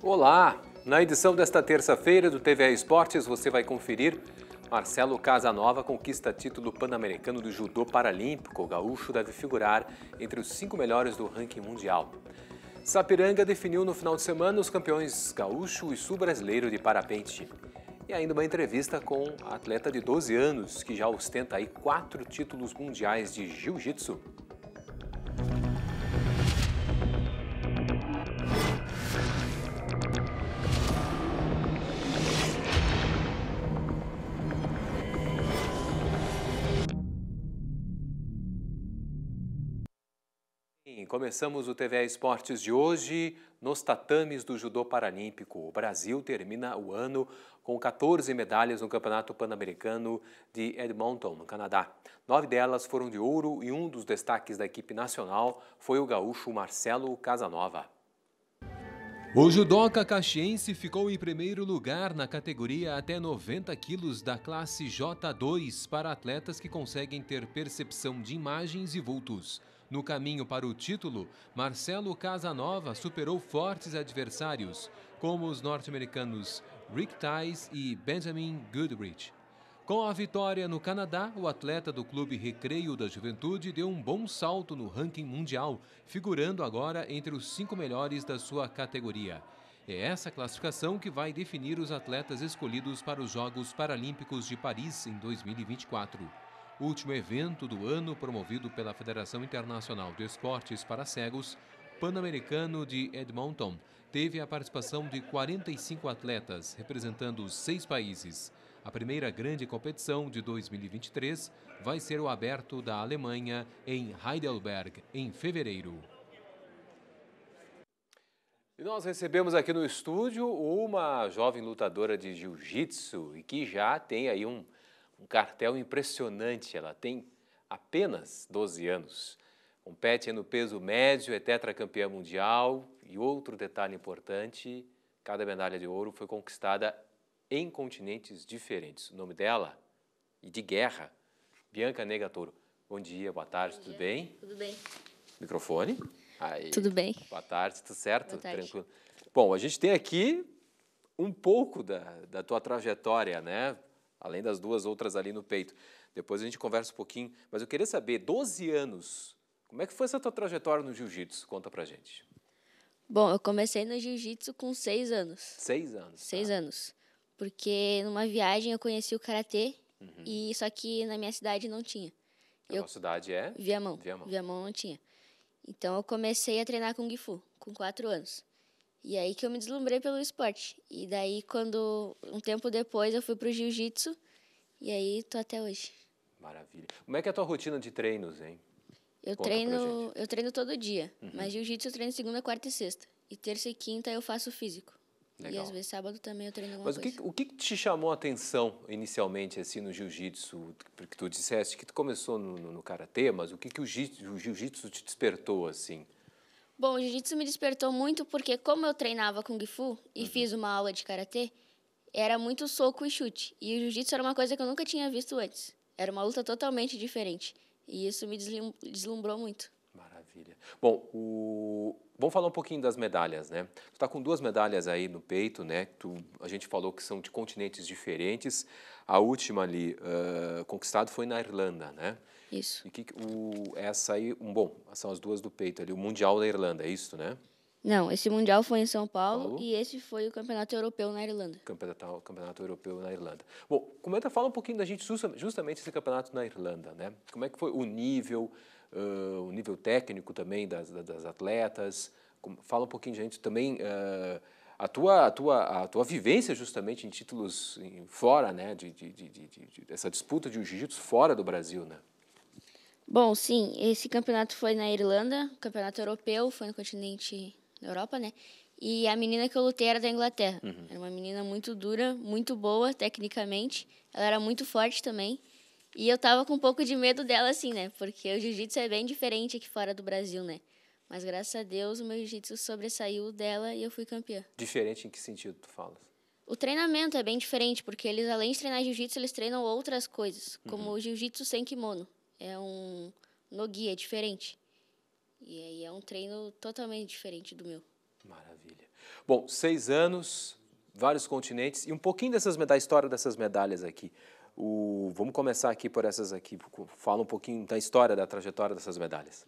Olá! Na edição desta terça-feira do TVA Esportes, você vai conferir Marcelo Casanova conquista título pan-americano do judô paralímpico. O gaúcho deve figurar entre os cinco melhores do ranking mundial. Sapiranga definiu no final de semana os campeões gaúcho e sul-brasileiro de parapente. E ainda uma entrevista com a atleta de 12 anos, que já ostenta aí quatro títulos mundiais de jiu-jitsu. começamos o TVA Esportes de hoje nos tatames do judô paralímpico. O Brasil termina o ano com 14 medalhas no Campeonato Pan-Americano de Edmonton, no Canadá. Nove delas foram de ouro e um dos destaques da equipe nacional foi o gaúcho Marcelo Casanova. O judoca caxiense ficou em primeiro lugar na categoria até 90 quilos da classe J2 para atletas que conseguem ter percepção de imagens e vultos. No caminho para o título, Marcelo Casanova superou fortes adversários, como os norte-americanos Rick Tice e Benjamin Goodrich. Com a vitória no Canadá, o atleta do Clube Recreio da Juventude deu um bom salto no ranking mundial, figurando agora entre os cinco melhores da sua categoria. É essa classificação que vai definir os atletas escolhidos para os Jogos Paralímpicos de Paris em 2024 último evento do ano promovido pela Federação Internacional de Esportes para Cegos, Pan-Americano de Edmonton, teve a participação de 45 atletas, representando seis países. A primeira grande competição de 2023 vai ser o aberto da Alemanha em Heidelberg, em fevereiro. E nós recebemos aqui no estúdio uma jovem lutadora de jiu-jitsu e que já tem aí um um cartel impressionante. Ela tem apenas 12 anos. Compete no peso médio, é tetracampeã mundial. E outro detalhe importante: cada medalha de ouro foi conquistada em continentes diferentes. O nome dela e de guerra, Bianca Negatoro. Bom dia, boa tarde, dia. tudo bem? Tudo bem. Microfone? Aí. Tudo bem. Boa tarde, tudo certo? Boa tarde. Tranquilo. Bom, a gente tem aqui um pouco da, da tua trajetória, né? além das duas outras ali no peito. Depois a gente conversa um pouquinho, mas eu queria saber, 12 anos, como é que foi essa tua trajetória no jiu-jitsu? Conta pra gente. Bom, eu comecei no jiu-jitsu com seis anos. Seis anos? Seis tá. anos. Porque numa viagem eu conheci o karatê, uhum. e só que na minha cidade não tinha. A cidade é? Viamão. Viamão. Viamão não tinha. Então eu comecei a treinar Kung Fu com quatro anos. E aí que eu me deslumbrei pelo esporte. E daí, quando um tempo depois, eu fui para o jiu-jitsu e aí tô até hoje. Maravilha. Como é que é a tua rotina de treinos, hein? Eu treino, eu treino todo dia, uhum. mas jiu-jitsu eu treino segunda, quarta e sexta. E terça e quinta eu faço físico. Legal. E às vezes sábado também eu treino alguma Mas o que, coisa. o que te chamou a atenção inicialmente assim no jiu-jitsu? Porque tu disseste que tu começou no, no, no karatê, mas o que, que o jiu-jitsu te despertou assim? Bom, o jiu-jitsu me despertou muito porque como eu treinava kung fu e uhum. fiz uma aula de karatê, era muito soco e chute. E o jiu-jitsu era uma coisa que eu nunca tinha visto antes. Era uma luta totalmente diferente. E isso me deslumbrou muito. Maravilha. Bom, o... vamos falar um pouquinho das medalhas, né? Tu está com duas medalhas aí no peito, né? Tu... A gente falou que são de continentes diferentes. A última ali uh, conquistado foi na Irlanda, né? Isso. E que o... essa aí, um, bom, são as duas do peito ali. O mundial da Irlanda, é isso, né? Não, esse mundial foi em São Paulo, Paulo. e esse foi o campeonato europeu na Irlanda. Campeonato, campeonato europeu na Irlanda. Bom, comenta, fala um pouquinho da gente justamente esse campeonato na Irlanda, né? Como é que foi o nível? uh, o nível técnico também das, das atletas. Fala um pouquinho, de gente, também uh, a, tua, a, tua, a tua vivência justamente em títulos em, fora, né, de, de, de, de, essa disputa de jiu-jitsu fora do Brasil, né? Bom, sim, esse campeonato foi na Irlanda, campeonato europeu, foi no continente da Europa, né? E a menina que eu lutei era da Inglaterra. Uhum. Era uma menina muito dura, muito boa tecnicamente. Ela era muito forte também. E eu tava com um pouco de medo dela, assim, né? Porque o jiu-jitsu é bem diferente aqui fora do Brasil, né? Mas graças a Deus o meu jiu-jitsu sobressaiu dela e eu fui campeã. Diferente em que sentido tu falas? O treinamento é bem diferente, porque eles, além de treinar jiu-jitsu, eles treinam outras coisas, como uhum. o jiu-jitsu sem kimono. É um no-gi, é diferente. E aí é um treino totalmente diferente do meu. Maravilha. Bom, seis anos, vários continentes e um pouquinho dessas da história dessas medalhas aqui. O, vamos começar aqui por essas aqui. Fala um pouquinho da história, da trajetória dessas medalhas.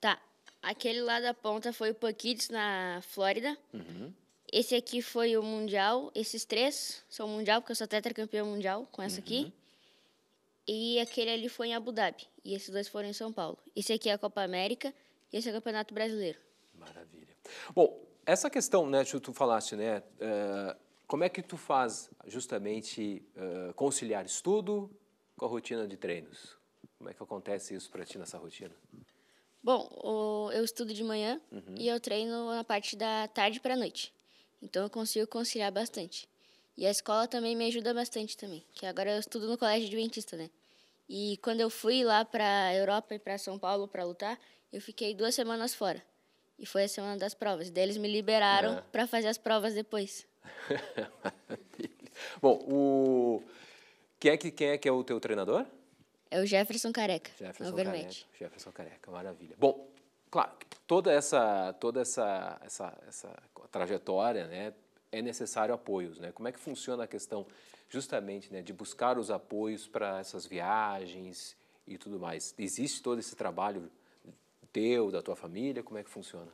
Tá. Aquele lá da ponta foi o Paquitos, na Flórida. Uhum. Esse aqui foi o Mundial. Esses três são Mundial, porque eu sou tetracampeão mundial com essa uhum. aqui. E aquele ali foi em Abu Dhabi. E esses dois foram em São Paulo. Esse aqui é a Copa América e esse é o Campeonato Brasileiro. Maravilha. Bom, essa questão, né, tu falaste, né, é, como é que tu faz justamente uh, conciliar estudo com a rotina de treinos? Como é que acontece isso para ti nessa rotina? Bom, o, eu estudo de manhã uhum. e eu treino na parte da tarde para noite. Então eu consigo conciliar bastante. E a escola também me ajuda bastante também, que agora eu estudo no colégio adventista, né? E quando eu fui lá para Europa e para São Paulo para lutar, eu fiquei duas semanas fora. E foi a semana das provas. Daí eles me liberaram é. Ah. para fazer as provas depois. Bom, o quem é que quem é que é o teu treinador? É o Jefferson Careca. Jefferson é Careca. Jefferson Careca, maravilha. Bom, claro, toda essa toda essa essa, essa trajetória, né, é necessário apoios, né? Como é que funciona a questão justamente, né, de buscar os apoios para essas viagens e tudo mais? Existe todo esse trabalho teu, da tua família, como é que funciona?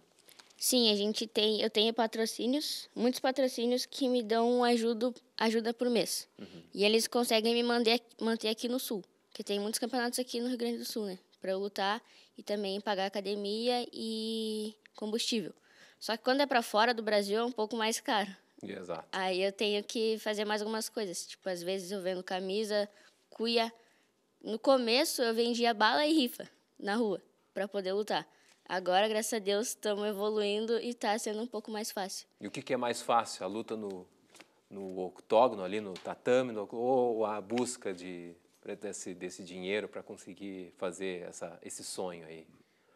Sim, a gente tem, eu tenho patrocínios, muitos patrocínios que me dão ajuda, ajuda por mês. Uhum. E eles conseguem me manter, manter aqui no sul, que tem muitos campeonatos aqui no Rio Grande do Sul, né? Para eu lutar e também pagar academia e combustível. Só que quando é para fora do Brasil é um pouco mais caro. Exato. Aí eu tenho que fazer mais algumas coisas, tipo às vezes eu vendo camisa, cuia. No começo eu vendia bala e rifa na rua para poder lutar. Agora, graças a Deus, estamos evoluindo e está sendo um pouco mais fácil. E o que, que é mais fácil? A luta no, no octógono, ali no tatame, no, ou a busca de, desse, desse dinheiro para conseguir fazer essa, esse sonho aí?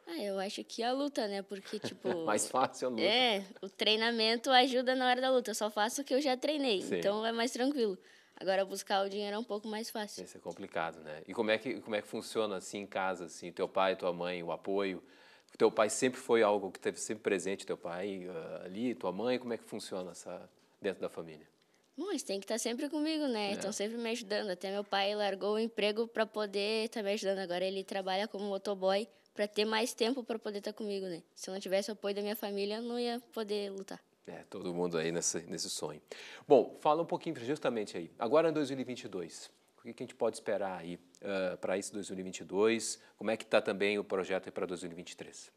Ah, eu acho que a luta, né? Porque, tipo. mais fácil a luta. É, o treinamento ajuda na hora da luta. Eu só faço o que eu já treinei. Sim. Então é mais tranquilo. Agora buscar o dinheiro é um pouco mais fácil. Isso é complicado, né? E como é que, como é que funciona assim em casa, assim, teu pai, tua mãe, o apoio? O teu pai sempre foi algo que teve sempre presente, teu pai ah, ali, tua mãe, como é que funciona essa dentro da família? Bom, eles têm que estar sempre comigo, né? É. Estão sempre me ajudando. Até meu pai largou o emprego para poder estar tá me ajudando. Agora ele trabalha como motoboy para ter mais tempo para poder estar tá comigo, né? Se eu não tivesse o apoio da minha família, eu não ia poder lutar. É, todo mundo aí nesse, nesse sonho. Bom, fala um pouquinho justamente aí. Agora em 2022, que a gente pode esperar aí uh, para esse 2022? Como é que está também o projeto para 2023?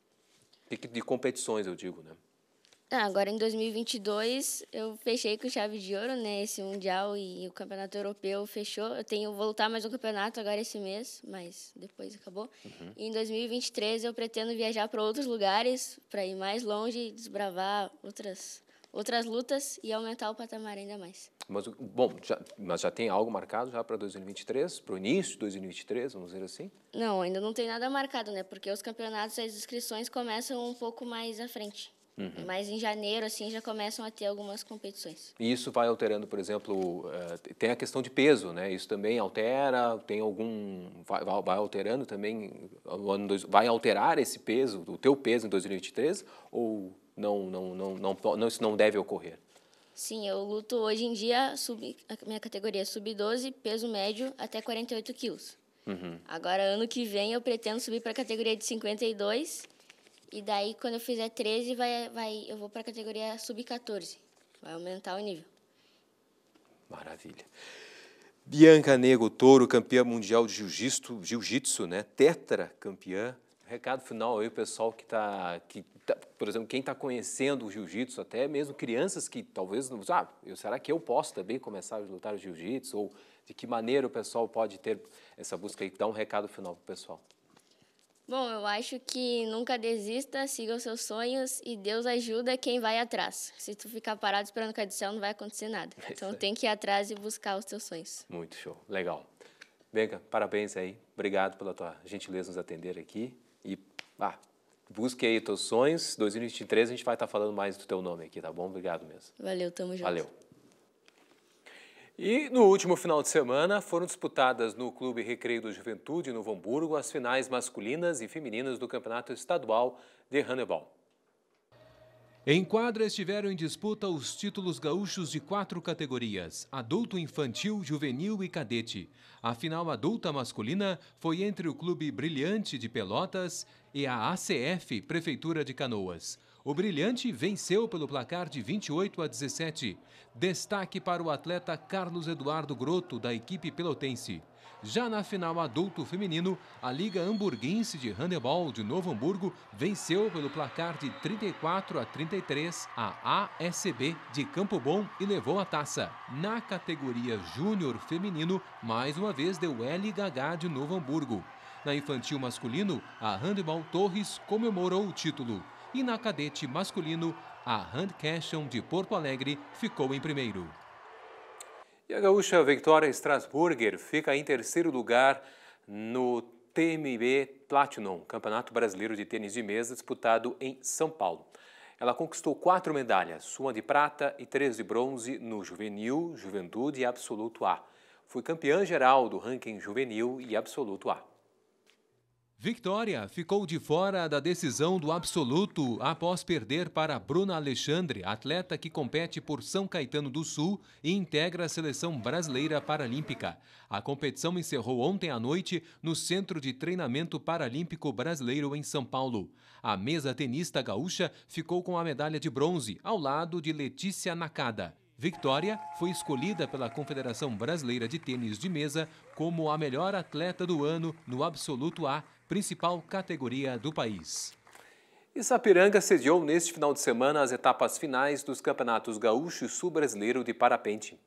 De competições, eu digo, né? Ah, agora em 2022 eu fechei com chave de ouro, né? Esse mundial e o campeonato europeu fechou. Eu tenho que voltar mais um campeonato agora esse mês, mas depois acabou. Uhum. E em 2023 eu pretendo viajar para outros lugares para ir mais longe, desbravar outras outras lutas e aumentar o patamar ainda mais. Mas, bom, já, mas já tem algo marcado já para 2023, para o início de 2023, vamos dizer assim? Não, ainda não tem nada marcado, né? Porque os campeonatos, as inscrições começam um pouco mais à frente. Uhum. Mas em janeiro, assim, já começam a ter algumas competições. E isso vai alterando, por exemplo, eh, tem a questão de peso, né? Isso também altera, tem algum... Vai, vai alterando também, vai alterar esse peso, o teu peso em 2023, ou não, não, não, não, não isso não deve ocorrer? Sim, eu luto hoje em dia, sub, a minha categoria é sub-12, peso médio até 48 quilos. Uhum. Agora, ano que vem, eu pretendo subir para a categoria de 52. E daí, quando eu fizer 13, vai, vai, eu vou para a categoria sub-14. Vai aumentar o nível. Maravilha. Bianca Nego Touro, campeã mundial de jiu-jitsu, jiu-jitsu né? tetra campeã. Recado final aí, pessoal que, tá, que Tá, por exemplo, quem está conhecendo o jiu-jitsu, até mesmo crianças que talvez não. Ah, eu, será que eu posso também começar a lutar o jiu-jitsu? Ou de que maneira o pessoal pode ter essa busca e dar um recado final para o pessoal? Bom, eu acho que nunca desista, siga os seus sonhos e Deus ajuda quem vai atrás. Se tu ficar parado esperando cair do céu, não vai acontecer nada. É então tem que ir atrás e buscar os teus sonhos. Muito show, legal. Benga, parabéns aí. Obrigado pela tua gentileza nos atender aqui. E, ah, Busque aí teus sonhos. 2023 a gente vai estar tá falando mais do teu nome aqui, tá bom? Obrigado mesmo. Valeu, tamo junto. Valeu. E no último final de semana foram disputadas no Clube Recreio do Juventude, no Hamburgo, as finais masculinas e femininas do Campeonato Estadual de Handebol. Em quadra estiveram em disputa os títulos gaúchos de quatro categorias: adulto, infantil, juvenil e cadete. A final adulta masculina foi entre o Clube Brilhante de Pelotas e a ACF Prefeitura de Canoas. O Brilhante venceu pelo placar de 28 a 17. Destaque para o atleta Carlos Eduardo Groto, da equipe pelotense. Já na final adulto feminino, a Liga Hamburguense de Handebol de Novo Hamburgo venceu pelo placar de 34 a 33 a ASB de Campo Bom e levou a taça. Na categoria Júnior Feminino, mais uma vez deu LHH de Novo Hamburgo. Na infantil masculino, a Handebol Torres comemorou o título. E na cadete masculino, a Hand Cashon de Porto Alegre ficou em primeiro. E a gaúcha Victoria Strasburger fica em terceiro lugar no TMB Platinum, Campeonato Brasileiro de Tênis de Mesa disputado em São Paulo. Ela conquistou quatro medalhas, uma de prata e três de bronze no juvenil, juventude e absoluto A. Foi campeã geral do ranking juvenil e absoluto A. Victoria ficou de fora da decisão do absoluto após perder para Bruna Alexandre, atleta que compete por São Caetano do Sul e integra a seleção brasileira paralímpica. A competição encerrou ontem à noite no Centro de Treinamento Paralímpico Brasileiro em São Paulo. A mesa tenista gaúcha ficou com a medalha de bronze, ao lado de Letícia Nakada. Victoria foi escolhida pela Confederação Brasileira de Tênis de Mesa como a melhor atleta do ano no Absoluto A principal categoria do país. E Sapiranga sediou neste final de semana as etapas finais dos Campeonatos Gaúcho e Sul Brasileiro de Parapente.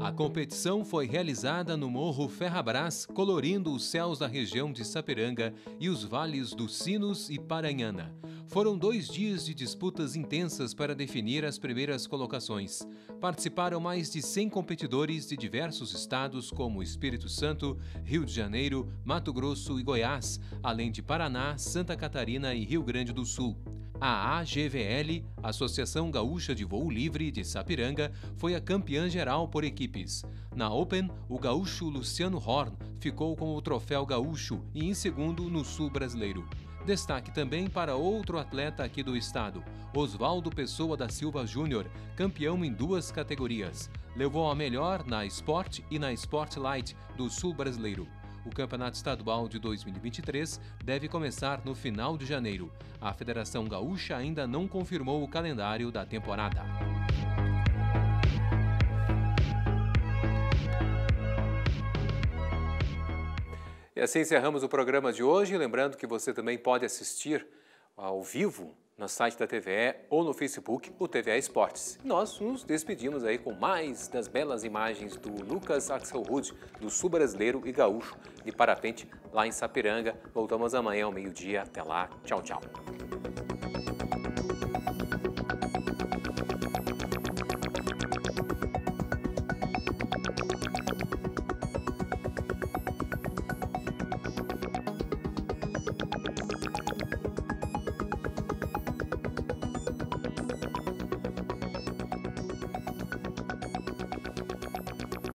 A competição foi realizada no Morro Ferrabrás colorindo os céus da região de Saperanga e os vales do Sinos e Paranhana. Foram dois dias de disputas intensas para definir as primeiras colocações. Participaram mais de 100 competidores de diversos estados, como Espírito Santo, Rio de Janeiro, Mato Grosso e Goiás, além de Paraná, Santa Catarina e Rio Grande do Sul. A AGVL, Associação Gaúcha de Voo Livre de Sapiranga, foi a campeã geral por equipes. Na Open, o gaúcho Luciano Horn ficou com o troféu gaúcho e em segundo no Sul brasileiro. Destaque também para outro atleta aqui do estado, Oswaldo Pessoa da Silva Júnior, campeão em duas categorias. Levou a melhor na Sport e na Sport Light do Sul brasileiro. O Campeonato Estadual de 2023 deve começar no final de janeiro. A Federação Gaúcha ainda não confirmou o calendário da temporada. E assim encerramos o programa de hoje. Lembrando que você também pode assistir ao vivo no site da TVE ou no Facebook, o TVE Esportes. Nós nos despedimos aí com mais das belas imagens do Lucas Axelrod, do sul brasileiro e gaúcho, de parapente lá em Sapiranga. Voltamos amanhã ao meio-dia. Até lá. Tchau, tchau.